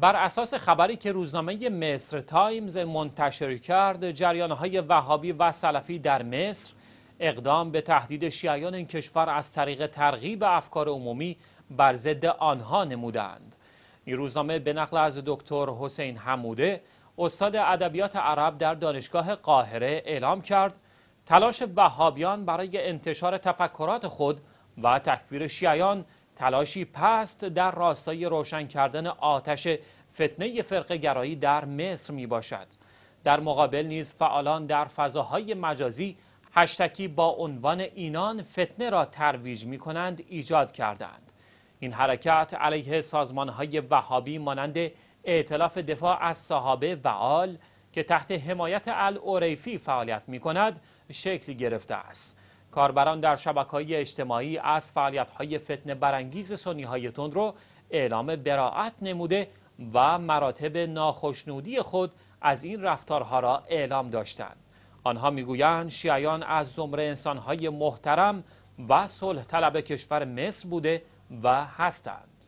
بر اساس خبری که روزنامه مصر تایمز منتشر کرد جریانهای وهابی و سلفی در مصر اقدام به تهدید شیعیان این کشور از طریق ترغیب افکار عمومی بر ضد آنها نمودند این روزنامه به نقل از دکتر حسین حموده استاد ادبیات عرب در دانشگاه قاهره اعلام کرد تلاش وهابیان برای انتشار تفکرات خود و تکفیر شیعیان تلاشی پست در راستای روشن کردن آتش فتنه فرقه گرایی در مصر می باشد. در مقابل نیز فعالان در فضاهای مجازی هشتکی با عنوان اینان فتنه را ترویج می کنند ایجاد کردند. این حرکت علیه سازمانهای وهابی مانند ائتلاف دفاع از صحابه و آل که تحت حمایت الاوریفی فعالیت می کند شکل گرفته است. کاربران در شبکه‌های اجتماعی از فعالیت‌های فتنه برانگیز های تند رو اعلام براعت نموده و مراتب ناخشنودی خود از این رفتارها را اعلام داشتند. آنها میگویند شیعیان از زمره انسانهای محترم و صلح طلب کشور مصر بوده و هستند.